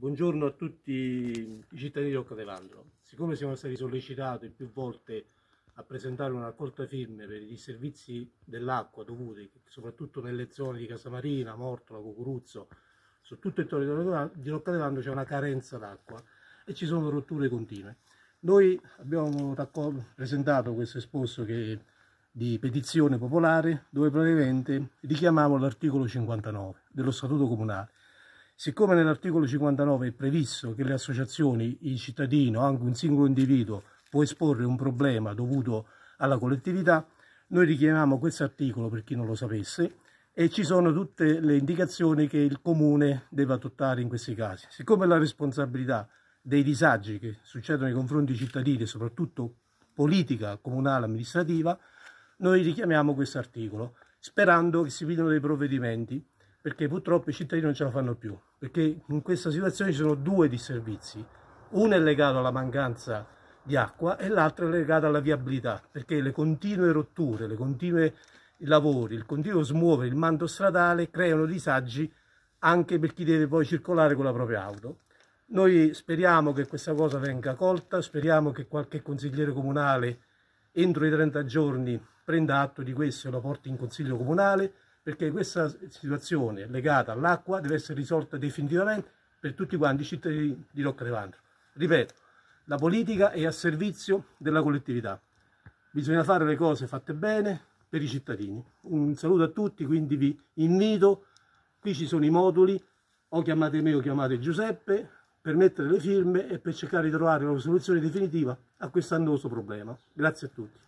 Buongiorno a tutti i cittadini di Rocca Devandro. Siccome siamo stati sollecitati più volte a presentare una raccolta firme per i disservizi dell'acqua dovuti soprattutto nelle zone di Casamarina, Mortola, Cocuruzzo, su tutto il territorio di Rocca Devandro c'è una carenza d'acqua e ci sono rotture continue. Noi abbiamo presentato questo esposto che, di petizione popolare dove praticamente richiamavo l'articolo 59 dello Statuto Comunale Siccome nell'articolo 59 è previsto che le associazioni, il cittadino, anche un singolo individuo può esporre un problema dovuto alla collettività, noi richiamiamo questo articolo per chi non lo sapesse e ci sono tutte le indicazioni che il comune deve adottare in questi casi. Siccome la responsabilità dei disagi che succedono nei confronti dei cittadini, soprattutto politica, comunale, amministrativa, noi richiamiamo questo articolo, sperando che si vedano dei provvedimenti perché purtroppo i cittadini non ce la fanno più, perché in questa situazione ci sono due disservizi, uno è legato alla mancanza di acqua e l'altro è legato alla viabilità, perché le continue rotture, le continue lavori, il continuo smuovere il mando stradale creano disagi anche per chi deve poi circolare con la propria auto. Noi speriamo che questa cosa venga colta, speriamo che qualche consigliere comunale entro i 30 giorni prenda atto di questo e lo porti in consiglio comunale, perché questa situazione legata all'acqua deve essere risolta definitivamente per tutti quanti i cittadini di Rocca Levantro. Ripeto, la politica è a servizio della collettività. Bisogna fare le cose fatte bene per i cittadini. Un saluto a tutti, quindi vi invito, qui ci sono i moduli, o chiamate me o chiamate Giuseppe, per mettere le firme e per cercare di trovare una soluzione definitiva a questo annoso problema. Grazie a tutti.